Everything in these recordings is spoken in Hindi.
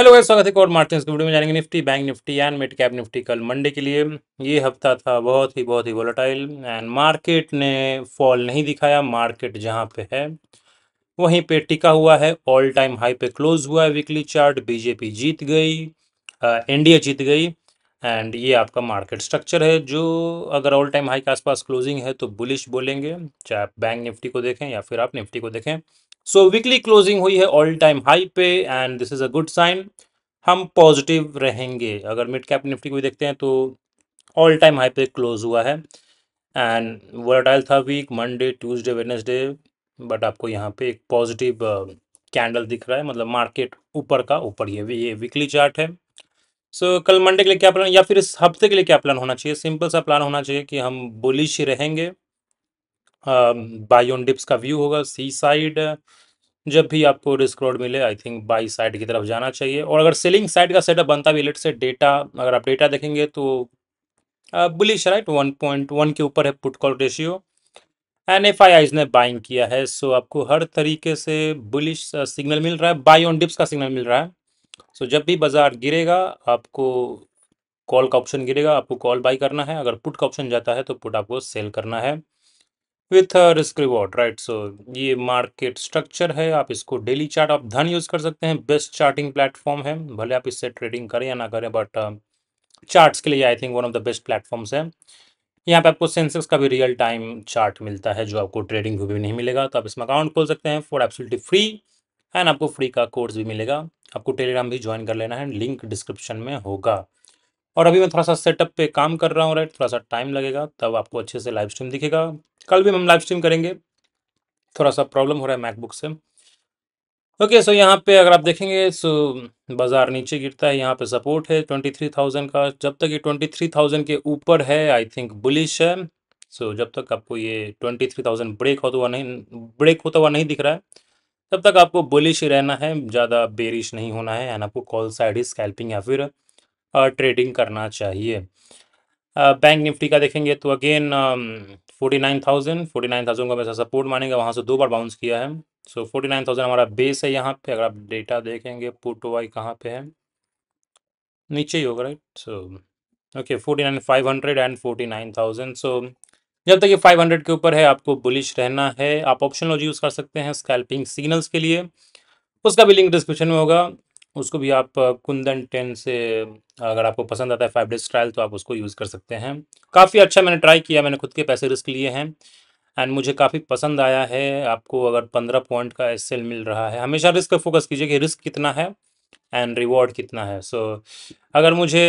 हेलो गाइस स्वागत है कोर्ट मारते के वीडियो में जानेंगे Nifty bank Nifty and mid cap Nifty कल मंडे के लिए ये हफ्ता था बहुत ही बहुत ही वोलाटाइल एंड मार्केट ने फॉल नहीं दिखाया मार्केट जहां पे है वहीं पे टिका हुआ है ऑल टाइम हाई पे क्लोज हुआ है वीकली चार्ट बीजेपी जीत गई एनडीए जीत गई एंड ये आपका मार्केट स्ट्रक्चर है जो अगर ऑल टाइम हाई के आसपास क्लोजिंग है तो बुलिश बोलेंगे चाहे आप बैंक निफ्टी को देखें या फिर आप निफ्टी को देखें सो वीकली क्लोजिंग हुई है ऑल टाइम हाई पे and this is a good sign हम पॉजिटिव रहेंगे अगर मिड कैप निफ्टी को देखते हैं तो ऑल टाइम हाई पे क्लोज हुआ है एंड वर्टाइल था week Monday Tuesday Wednesday but आपको यहाँ पे एक पॉजिटिव कैंडल uh, दिख रहा है मतलब मार्केट ऊपर का ऊपर ये ये वीकली चार्ट है सो so, कल मंडे के लिए क्या प्लान या फिर इस हफ्ते के लिए क्या प्लान होना चाहिए सिंपल सा प्लान होना चाहिए कि हम बुलिश रहेंगे बाई ऑन डिप्स का व्यू होगा सी साइड जब भी आपको रिस्क रोड मिले आई थिंक बाई साइड की तरफ जाना चाहिए और अगर सेलिंग साइड का सेटअप बनता भी लेट से डेटा अगर आप डेटा देखेंगे तो bullish right one point one के ऊपर है put call ratio N F I Is ने बाइंग किया है सो so आपको हर तरीके से बुलिश सिग्नल मिल रहा है बाई ऑन डिप्स का सिग्नल मिल रहा है सो so जब भी बाजार गिरेगा आपको कॉल का ऑप्शन गिरेगा आपको कॉल बाई करना है अगर पुट का ऑप्शन जाता है तो पुट आपको सेल करना है with risk reward right so ये मार्केट स्ट्रक्चर है आप इसको डेली चार्ट आप धन यूज़ कर सकते हैं बेस्ट चार्टिंग प्लेटफॉर्म है भले आप इससे ट्रेडिंग करें या ना करें बट चार्ट्स uh, के लिए I think one of the best platforms है यहाँ पे आपको सेंसेक्स का भी रियल टाइम चार्ट मिलता है जो आपको ट्रेडिंग भी नहीं मिलेगा तो आप इसमें अकाउंट खोल सकते हैं फॉर एब्सोल्युटली फ्री एंड आपको फ्री का कोर्स भी मिलेगा आपको टेलीग्राम भी ज्वाइन कर लेना है लिंक डिस्क्रिप्शन में होगा और अभी मैं थोड़ा सा सेटअप पे काम कर रहा हूँ राइट थोड़ा सा टाइम लगेगा तब आपको अच्छे से लाइव स्ट्रीम दिखेगा कल भी हम लाइव स्ट्रीम करेंगे थोड़ा सा प्रॉब्लम हो रहा है मैकबुक से ओके सो यहाँ पे अगर आप देखेंगे सो बाज़ार नीचे गिरता है यहाँ पे सपोर्ट है ट्वेंटी थ्री थाउजेंड का जब तक ये ट्वेंटी थ्री थाउजेंड के ऊपर है आई थिंक बुलिश है सो so, जब तक आपको ये ट्वेंटी थ्री थाउजेंड ब्रेक होता हुआ नहीं ब्रेक होता हुआ नहीं दिख रहा है तब तक आपको बुलिश ही रहना है ज़्यादा बेरिश नहीं होना है एंड आपको कॉल साइड ही स्कैल्पिंग या फिर ट्रेडिंग करना चाहिए बैंक निफ्टी का देखेंगे तो again forty nine thousand forty nine thousand को हमेशा सपोर्ट मानेंगे वहाँ से दो बार बाउंस किया है सो फोर्टी नाइन थाउजेंड हमारा बेस है यहाँ पे अगर आप डेटा देखेंगे पुट वाई कहाँ पे है नीचे ही होगा right so okay forty nine five hundred and forty nine thousand so जब तक ये फाइव हंड्रेड के ऊपर है आपको बुलिश रहना है आप ऑप्शन लॉज यूज़ कर सकते हैं स्कैल्पिंग सिग्नल्स के लिए उसका भी लिंक डिस्क्रिप्शन में होगा उसको भी आप कुंदन टेन से अगर आपको पसंद आता है फाइव डेज ट्रायल तो आप उसको यूज़ कर सकते हैं काफ़ी अच्छा मैंने ट्राई किया मैंने खुद के पैसे रिस्क लिए हैं एंड मुझे काफ़ी पसंद आया है आपको अगर पंद्रह पॉइंट का एस मिल रहा है हमेशा रिस्क पर फोकस कीजिए कि रिस्क कितना है एंड रिवॉर्ड कितना है सो so, अगर मुझे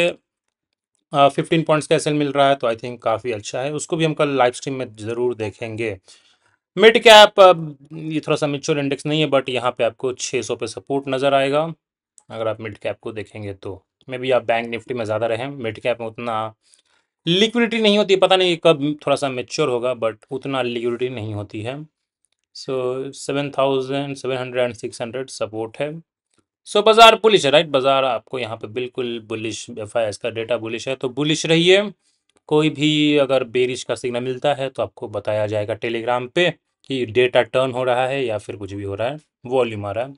फिफ्टीन पॉइंट्स का एस मिल रहा है तो आई थिंक काफ़ी अच्छा है उसको भी हम कल लाइव स्ट्रीम में ज़रूर देखेंगे मिड कैप ये थोड़ा सा म्यूचुअल इंडेक्स नहीं है बट यहाँ पे आपको 600 पे सपोर्ट नज़र आएगा अगर आप मिड कैप को देखेंगे तो मे भी आप बैंक निफ्टी में ज़्यादा रहें मिड कैप में उतना लिक्विडिटी नहीं होती पता नहीं कब थोड़ा सा मेच्योर होगा बट उतना लिक्विडिटी नहीं होती है so seven thousand seven hundred and six hundred support है सो so, बाजार बुलिश है राइट बाजार आपको यहाँ पे बिल्कुल बुलिश एफ आई एस का डेटा बुलिश है तो बुलिश रहिए कोई भी अगर बेरिश का सिग्नल मिलता है तो आपको बताया जाएगा टेलीग्राम पे कि डेटा टर्न हो रहा है या फिर कुछ भी हो रहा है वॉल्यूम आ रहा है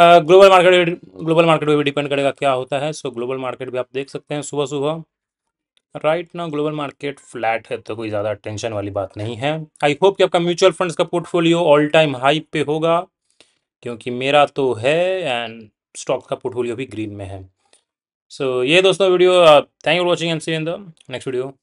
ग्लोबल मार्केट ग्लोबल मार्केट पर भी डिपेंड करेगा क्या होता है सो ग्लोबल मार्केट भी आप देख सकते हैं सुबह सुबह राइट ना ग्लोबल मार्केट फ्लैट है तो कोई ज़्यादा टेंशन वाली बात नहीं है आई होप कि आपका म्यूचुअल फंड्स का पोर्टफोलियो ऑल टाइम हाई पे होगा क्योंकि मेरा तो है एंड स्टॉक का पोर्टफोलियो भी ग्रीन में है सो so, ये दोस्तों video thank you for watching and see in the next video